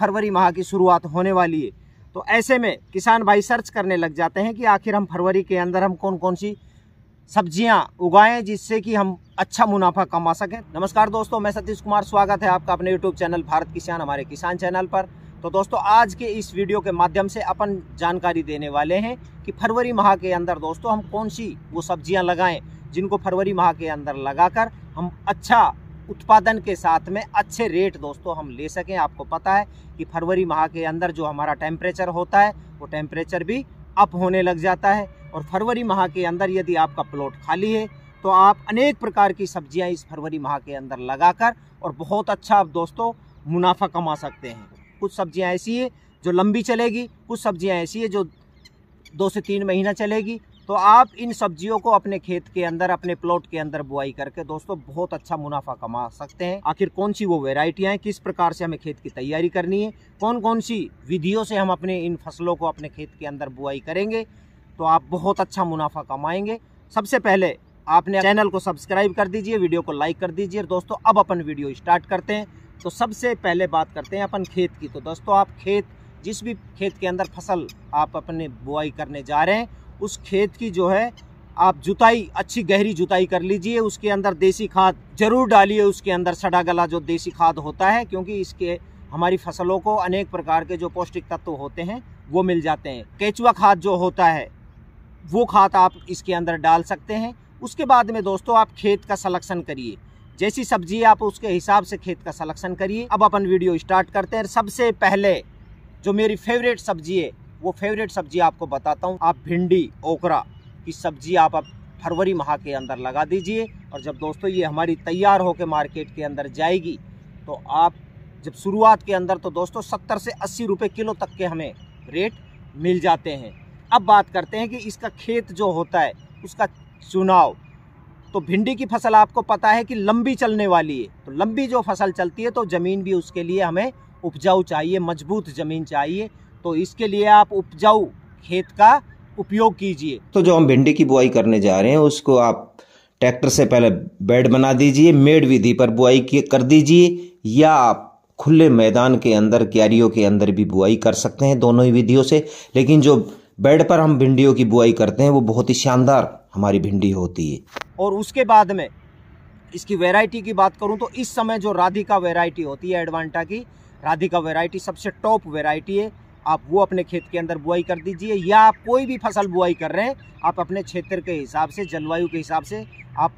फरवरी माह की शुरुआत होने वाली है तो ऐसे में किसान भाई सर्च करने लग जाते हैं कि आखिर हम फरवरी के अंदर हम कौन कौन सी सब्जियां उगाएं जिससे कि हम अच्छा मुनाफा कमा सकें नमस्कार दोस्तों मैं सतीश कुमार स्वागत है आपका अपने यूट्यूब चैनल भारत किसान हमारे किसान चैनल पर तो दोस्तों आज के इस वीडियो के माध्यम से अपन जानकारी देने वाले हैं कि फरवरी माह के अंदर दोस्तों हम कौन सी वो सब्जियां लगाएं जिनको फरवरी माह के अंदर लगाकर हम अच्छा उत्पादन के साथ में अच्छे रेट दोस्तों हम ले सकें आपको पता है कि फरवरी माह के अंदर जो हमारा टेम्परेचर होता है वो टेम्परेचर भी अप होने लग जाता है और फरवरी माह के अंदर यदि आपका प्लॉट खाली है तो आप अनेक प्रकार की सब्जियां इस फरवरी माह के अंदर लगाकर और बहुत अच्छा आप दोस्तों मुनाफा कमा सकते हैं कुछ सब्जियां ऐसी है जो लंबी चलेगी कुछ सब्जियां ऐसी है जो दो से तीन महीना चलेगी तो आप इन सब्जियों को अपने खेत के अंदर अपने प्लॉट के अंदर बुआई करके दोस्तों बहुत अच्छा मुनाफा कमा सकते हैं आखिर कौन सी वो वेराइटियाँ हैं किस प्रकार से हमें खेत की तैयारी करनी है कौन कौन सी विधियों से हम अपने इन फसलों को अपने खेत के अंदर बुआई करेंगे तो आप बहुत अच्छा मुनाफा कमाएंगे सबसे पहले आपने चैनल को सब्सक्राइब कर दीजिए वीडियो को लाइक कर दीजिए दोस्तों अब अपन वीडियो स्टार्ट करते हैं तो सबसे पहले बात करते हैं अपन खेत की तो दोस्तों आप खेत जिस भी खेत के अंदर फसल आप अपने बुआई करने जा रहे हैं उस खेत की जो है आप जुताई अच्छी गहरी जुताई कर लीजिए उसके अंदर देसी खाद जरूर डालिए उसके अंदर सड़ा गला जो देसी खाद होता है क्योंकि इसके हमारी फसलों को अनेक प्रकार के जो पौष्टिक तत्व होते हैं वो मिल जाते हैं केचुआ खाद जो होता है वो खाद आप इसके अंदर डाल सकते हैं उसके बाद में दोस्तों आप खेत का सलेक्शन करिए जैसी सब्जी आप उसके हिसाब से खेत का सलेक्शन करिए अब अपन वीडियो स्टार्ट करते हैं सबसे पहले जो मेरी फेवरेट सब्जी है वो फेवरेट सब्जी आपको बताता हूँ आप भिंडी ओकरा की सब्जी आप अब फरवरी माह के अंदर लगा दीजिए और जब दोस्तों ये हमारी तैयार होकर मार्केट के अंदर जाएगी तो आप जब शुरुआत के अंदर तो दोस्तों सत्तर से अस्सी रुपये किलो तक के हमें रेट मिल जाते हैं अब बात करते हैं कि इसका खेत जो होता है उसका चुनाव तो भिंडी की फसल आपको पता है कि लंबी चलने वाली है तो लंबी जो फसल चलती है तो ज़मीन भी उसके लिए हमें उपजाऊ चाहिए मजबूत ज़मीन चाहिए तो इसके लिए आप उपजाऊ खेत का उपयोग कीजिए तो जो हम भिंडी की बुआई करने जा रहे हैं उसको आप ट्रैक्टर से पहले बेड बना दीजिए मेड विधि पर बुआई कर दीजिए या आप खुले मैदान के अंदर क्यारियों के अंदर भी बुआई कर सकते हैं दोनों ही विधियों से लेकिन जो बेड पर हम भिंडियों की बुआई करते हैं वो बहुत ही शानदार हमारी भिंडी होती है और उसके बाद में इसकी वेराइटी की बात करूँ तो इस समय जो राधिका वेराइटी होती है एडवांटा की राधिका वेराइटी सबसे टॉप वेराइटी है आप वो अपने खेत के अंदर बुआई कर दीजिए या आप कोई भी फसल बुआई कर रहे हैं आप अपने क्षेत्र के हिसाब से जलवायु के हिसाब से आप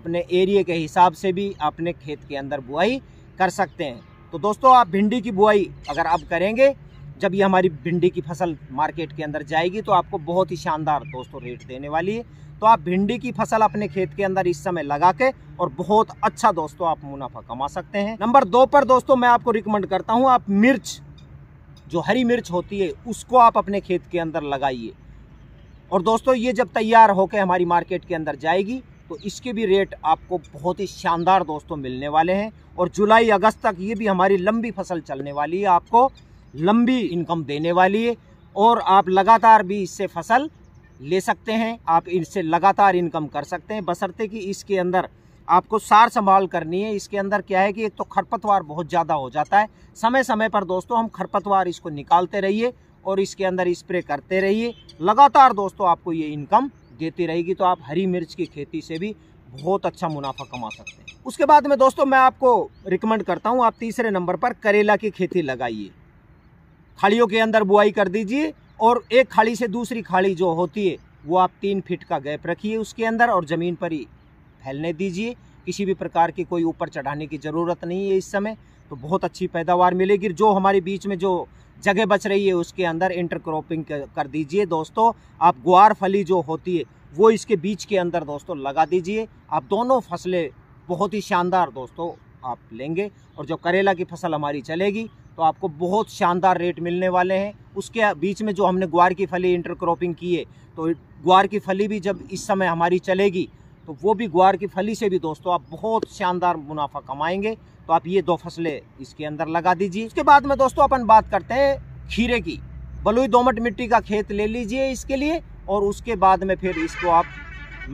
अपने एरिए के हिसाब से भी अपने खेत के अंदर बुआई कर सकते हैं तो दोस्तों आप भिंडी की बुआई अगर आप करेंगे जब ये हमारी भिंडी की फसल मार्केट के अंदर जाएगी तो आपको बहुत ही शानदार दोस्तों रेट देने वाली है तो आप भिंडी की फसल अपने खेत के अंदर इस समय लगा के और बहुत अच्छा दोस्तों आप मुनाफा कमा सकते हैं नंबर दो पर दोस्तों मैं आपको रिकमेंड करता हूँ आप मिर्च जो हरी मिर्च होती है उसको आप अपने खेत के अंदर लगाइए और दोस्तों ये जब तैयार होकर हमारी मार्केट के अंदर जाएगी तो इसके भी रेट आपको बहुत ही शानदार दोस्तों मिलने वाले हैं और जुलाई अगस्त तक ये भी हमारी लंबी फसल चलने वाली है आपको लंबी इनकम देने वाली है और आप लगातार भी इससे फसल ले सकते हैं आप इससे लगातार इनकम कर सकते हैं बसरते कि इसके अंदर आपको सार संभाल करनी है इसके अंदर क्या है कि एक तो खरपतवार बहुत ज़्यादा हो जाता है समय समय पर दोस्तों हम खरपतवार इसको निकालते रहिए और इसके अंदर स्प्रे करते रहिए लगातार दोस्तों आपको ये इनकम देती रहेगी तो आप हरी मिर्च की खेती से भी बहुत अच्छा मुनाफा कमा सकते हैं उसके बाद में दोस्तों मैं आपको रिकमेंड करता हूँ आप तीसरे नंबर पर करेला की खेती लगाइए खाड़ियों के अंदर बुआई कर दीजिए और एक खाड़ी से दूसरी खाड़ी जो होती है वो आप तीन फीट का गैप रखिए उसके अंदर और ज़मीन पर ही फैलने दीजिए किसी भी प्रकार की कोई ऊपर चढ़ाने की ज़रूरत नहीं है इस समय तो बहुत अच्छी पैदावार मिलेगी जो हमारे बीच में जो जगह बच रही है उसके अंदर इंटरक्रॉपिंग कर दीजिए दोस्तों आप ग्वार फली जो होती है वो इसके बीच के अंदर दोस्तों लगा दीजिए आप दोनों फसलें बहुत ही शानदार दोस्तों आप लेंगे और जो करेला की फसल हमारी चलेगी तो आपको बहुत शानदार रेट मिलने वाले हैं उसके बीच में जो हमने ग्वार की फली इंटरक्रॉपिंग की है तो ग्वार की फली भी जब इस समय हमारी चलेगी तो वो भी ग्वार की फली से भी दोस्तों आप बहुत शानदार मुनाफा कमाएंगे तो आप ये दो फसलें इसके अंदर लगा दीजिए उसके बाद में दोस्तों अपन बात करते हैं खीरे की बलुई दोमट मिट्टी का खेत ले लीजिए इसके लिए और उसके बाद में फिर इसको आप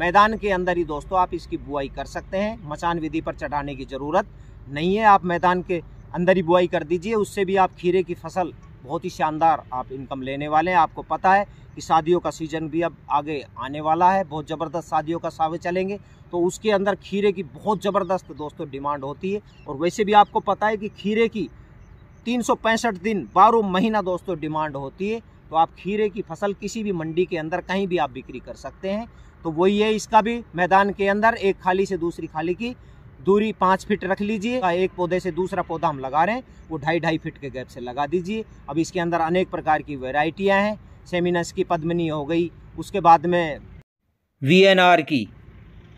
मैदान के अंदर ही दोस्तों आप इसकी बुआई कर सकते हैं मचान विधि पर चढ़ाने की ज़रूरत नहीं है आप मैदान के अंदर ही बुआई कर दीजिए उससे भी आप खीरे की फसल बहुत ही शानदार आप इनकम लेने वाले हैं आपको पता है कि शादियों का सीज़न भी अब आगे आने वाला है बहुत ज़बरदस्त शादियों का सावे चलेंगे तो उसके अंदर खीरे की बहुत ज़बरदस्त दोस्तों डिमांड होती है और वैसे भी आपको पता है कि खीरे की तीन दिन बारह महीना दोस्तों डिमांड होती है तो आप खीरे की फसल किसी भी मंडी के अंदर कहीं भी आप बिक्री कर सकते हैं तो वही है इसका भी मैदान के अंदर एक खाली से दूसरी खाली की दूरी पाँच फीट रख लीजिए एक पौधे से दूसरा पौधा हम लगा रहे हैं वो ढाई ढाई फीट के गैप से लगा दीजिए अब इसके अंदर अनेक प्रकार की वेराइटियाँ हैं सेमिनस की पद्मनी हो गई उसके बाद में वी की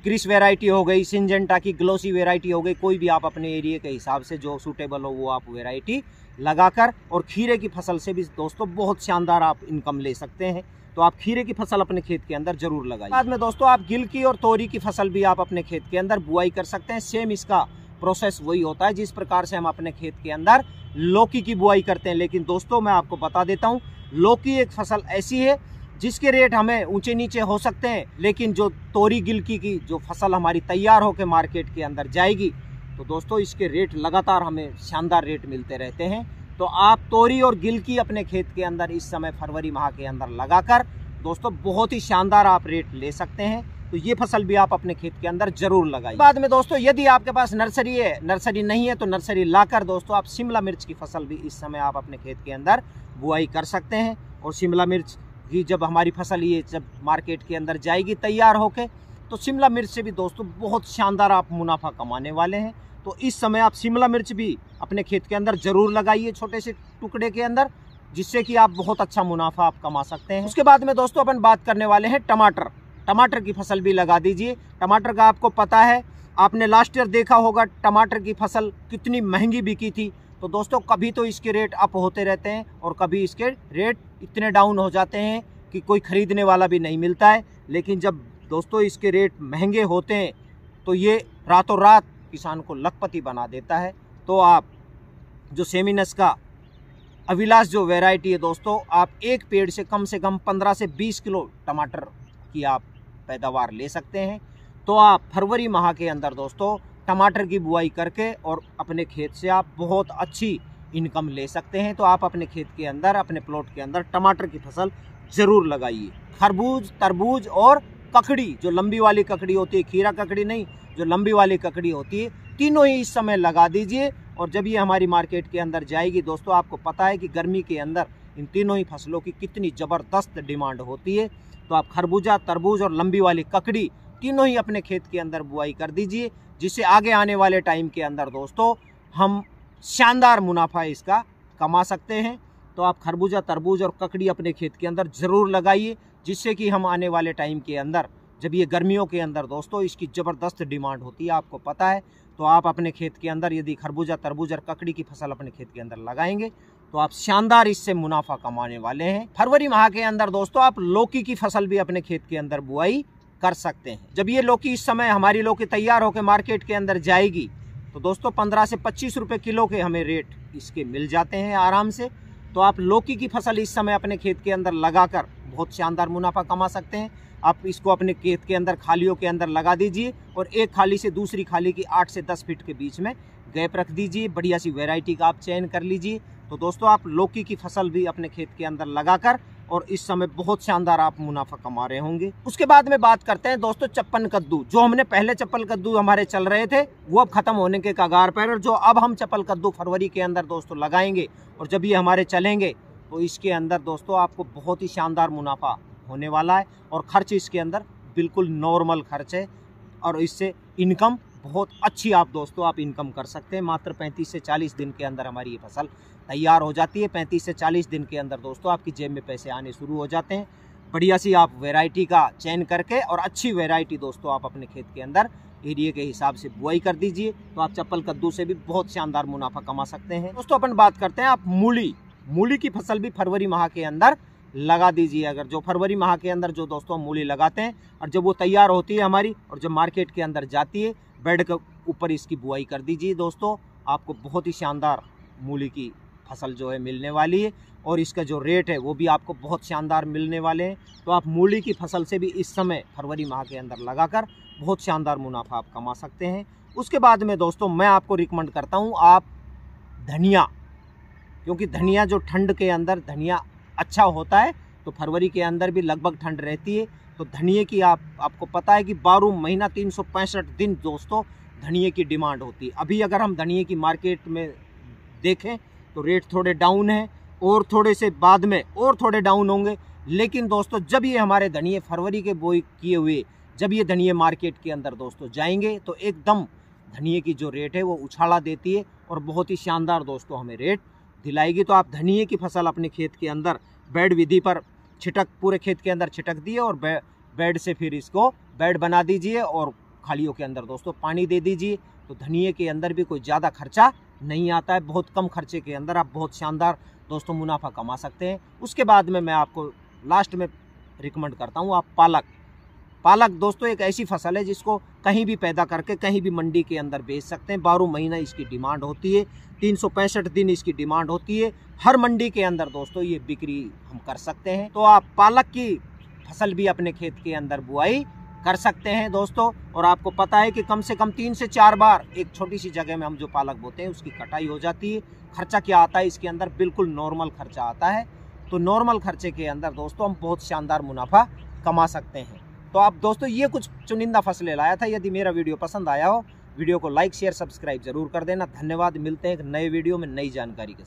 क्रिस वेराइटी हो गई सिंजेंटा की ग्लोसी वेराइटी हो गई कोई भी आप अपने एरिया के हिसाब से जो सूटेबल हो वो आप वेराइटी लगाकर और खीरे की फसल से भी दोस्तों बहुत शानदार आप इनकम ले सकते हैं तो आप खीरे की फसल अपने खेत के अंदर जरूर लगाइए बाद में दोस्तों आप गिल की और तोरी की फसल भी आप अपने खेत के अंदर बुआई कर सकते हैं सेम इसका प्रोसेस वही होता है जिस प्रकार से हम अपने खेत के अंदर लौकी की बुआई करते हैं लेकिन दोस्तों मैं आपको बता देता हूँ लौकी एक फसल ऐसी है जिसके रेट हमें ऊंचे नीचे हो सकते हैं लेकिन जो तोरी गिलकी की जो फसल हमारी तैयार होकर मार्केट के अंदर जाएगी तो दोस्तों इसके रेट लगातार हमें शानदार रेट मिलते रहते हैं तो आप तोरी और गिल की अपने खेत के अंदर इस समय फरवरी माह के अंदर लगाकर दोस्तों बहुत ही शानदार आप रेट ले सकते हैं तो ये फसल भी आप अपने खेत के अंदर जरूर लगाइए बाद में दोस्तों यदि आपके पास नर्सरी है नर्सरी नहीं है तो नर्सरी लाकर दोस्तों आप शिमला मिर्च की फसल भी इस समय आप अपने खेत के अंदर बुआई कर सकते हैं और शिमला मिर्च की जब हमारी फसल ये जब मार्केट के अंदर जाएगी तैयार होके तो शिमला मिर्च से भी दोस्तों बहुत शानदार आप मुनाफा कमाने वाले हैं तो इस समय आप शिमला मिर्च भी अपने खेत के अंदर जरूर लगाइए छोटे से टुकड़े के अंदर जिससे कि आप बहुत अच्छा मुनाफा आप कमा सकते हैं उसके बाद में दोस्तों अपन बात करने वाले हैं टमाटर टमाटर की फसल भी लगा दीजिए टमाटर का आपको पता है आपने लास्ट ईयर देखा होगा टमाटर की फसल कितनी महंगी बिकी थी तो दोस्तों कभी तो इसके रेट अप होते रहते हैं और कभी इसके रेट इतने डाउन हो जाते हैं कि कोई ख़रीदने वाला भी नहीं मिलता है लेकिन जब दोस्तों इसके रेट महंगे होते हैं तो ये रातों रात किसान को लखपति बना देता है तो आप जो सेमिनस का अविलास जो वेराइटी है दोस्तों आप एक पेड़ से कम से कम 15 से 20 किलो टमाटर की आप पैदावार ले सकते हैं तो आप फरवरी माह के अंदर दोस्तों टमाटर की बुआई करके और अपने खेत से आप बहुत अच्छी इनकम ले सकते हैं तो आप अपने खेत के अंदर अपने प्लॉट के अंदर टमाटर की फसल ज़रूर लगाइए खरबूज तरबूज और ककड़ी जो लंबी वाली ककड़ी होती है खीरा ककड़ी नहीं जो लंबी वाली ककड़ी होती है तीनों ही इस समय लगा दीजिए और जब ये हमारी मार्केट के अंदर जाएगी दोस्तों आपको पता है कि गर्मी के अंदर इन तीनों ही फसलों की कितनी ज़बरदस्त डिमांड होती है तो आप खरबूजा तरबूज और लंबी वाली ककड़ी तीनों ही अपने खेत के अंदर बुआई कर दीजिए जिससे आगे आने वाले टाइम के अंदर दोस्तों हम शानदार मुनाफा इसका कमा सकते हैं तो आप खरबूजा तरबूज और ककड़ी अपने खेत के अंदर ज़रूर लगाइए जिससे कि हम आने वाले टाइम के अंदर जब ये गर्मियों के अंदर दोस्तों इसकी ज़बरदस्त डिमांड होती है आपको पता है तो आप अपने खेत के अंदर यदि खरबूजा तरबूज और ककड़ी की फसल अपने खेत के अंदर लगाएंगे तो आप शानदार इससे मुनाफा कमाने वाले हैं फरवरी माह के अंदर दोस्तों आप लौकी की फसल भी अपने खेत के अंदर बुआई कर सकते हैं जब ये लौकी इस समय हमारी लौकी तैयार होकर मार्केट के अंदर जाएगी तो दोस्तों पंद्रह से पच्चीस रुपये किलो के हमें रेट इसके मिल जाते हैं आराम से तो आप लौकी की फसल इस समय अपने खेत के अंदर लगा बहुत शानदार मुनाफा कमा सकते हैं आप इसको अपने खेत के अंदर खालियों के अंदर लगा दीजिए और एक खाली से दूसरी खाली की आठ से दस फीट के बीच में गैप रख दीजिए बढ़िया सी वेराइटी का आप चयन कर लीजिए तो दोस्तों आप लौकी की फसल भी अपने खेत के अंदर लगाकर और इस समय बहुत शानदार आप मुनाफा कमा रहे होंगे उसके बाद में बात करते हैं दोस्तों चप्पन कद्दू जो हमने पहले चप्पल कद्दू हमारे चल रहे थे वो अब खत्म होने के कगार पर और जो अब हम चप्पल कद्दू फरवरी के अंदर दोस्तों लगाएंगे और जब ये हमारे चलेंगे तो इसके अंदर दोस्तों आपको बहुत ही शानदार मुनाफा होने वाला है और खर्च इसके अंदर बिल्कुल नॉर्मल खर्च है और इससे इनकम बहुत अच्छी आप दोस्तों आप इनकम कर सकते हैं मात्र 35 से 40 दिन के अंदर हमारी ये फसल तैयार हो जाती है 35 से 40 दिन के अंदर दोस्तों आपकी जेब में पैसे आने शुरू हो जाते हैं बढ़िया सी आप वेराइटी का चयन करके और अच्छी वेराइटी दोस्तों आप अपने खेत के अंदर एरिए के हिसाब से बुआई कर दीजिए तो आप चप्पल कद्दू से भी बहुत शानदार मुनाफा कमा सकते हैं दोस्तों अपन बात करते हैं आप मूली मूली की फसल भी फरवरी माह के अंदर लगा दीजिए अगर जो फरवरी माह के अंदर जो दोस्तों हम मूली लगाते हैं और जब वो तैयार होती है हमारी और जब मार्केट के अंदर जाती है बेड के ऊपर इसकी बुआई कर दीजिए दोस्तों आपको बहुत ही शानदार मूली की फसल जो है मिलने वाली है और इसका जो रेट है वो भी आपको बहुत शानदार मिलने वाले हैं तो आप मूली की फसल से भी इस समय फरवरी माह के अंदर लगाकर बहुत शानदार मुनाफा आप कमा सकते हैं उसके बाद में दोस्तों मैं आपको रिकमेंड करता हूँ आप धनिया क्योंकि धनिया जो ठंड के अंदर धनिया अच्छा होता है तो फरवरी के अंदर भी लगभग ठंड रहती है तो धनिए की आप आपको पता है कि बारह महीना तीन दिन दोस्तों धनिए की डिमांड होती है अभी अगर हम धनिए की मार्केट में देखें तो रेट थोड़े डाउन है और थोड़े से बाद में और थोड़े डाउन होंगे लेकिन दोस्तों जब ये हमारे धनिए फरवरी के बोई किए हुए जब ये धनिए मार्केट के अंदर दोस्तों जाएंगे तो एकदम धनिए की जो रेट है वो उछाला देती है और बहुत ही शानदार दोस्तों हमें रेट दिलाएगी तो आप धनिए की फसल अपने खेत के अंदर बेड विधि पर छिटक पूरे खेत के अंदर छिटक दिए और बेड से फिर इसको बेड बना दीजिए और खालियों के अंदर दोस्तों पानी दे दीजिए तो धनिए के अंदर भी कोई ज़्यादा खर्चा नहीं आता है बहुत कम खर्चे के अंदर आप बहुत शानदार दोस्तों मुनाफा कमा सकते हैं उसके बाद में मैं आपको लास्ट में रिकमेंड करता हूँ आप पालक पालक दोस्तों एक ऐसी फसल है जिसको कहीं भी पैदा करके कहीं भी मंडी के अंदर बेच सकते हैं बारह महीना इसकी डिमांड होती है तीन दिन इसकी डिमांड होती है हर मंडी के अंदर दोस्तों ये बिक्री हम कर सकते हैं तो आप पालक की फसल भी अपने खेत के अंदर बुआई कर सकते हैं दोस्तों और आपको पता है कि कम से कम तीन से चार बार एक छोटी सी जगह में हम जो पालक बोते हैं उसकी कटाई हो जाती है खर्चा क्या आता है इसके अंदर बिल्कुल नॉर्मल खर्चा आता है तो नॉर्मल खर्चे के अंदर दोस्तों हम बहुत शानदार मुनाफा कमा सकते हैं तो आप दोस्तों ये कुछ चुनिंदा फसलें लाया था यदि मेरा वीडियो पसंद आया हो वीडियो को लाइक शेयर सब्सक्राइब जरूर कर देना धन्यवाद मिलते हैं एक नए वीडियो में नई जानकारी के साथ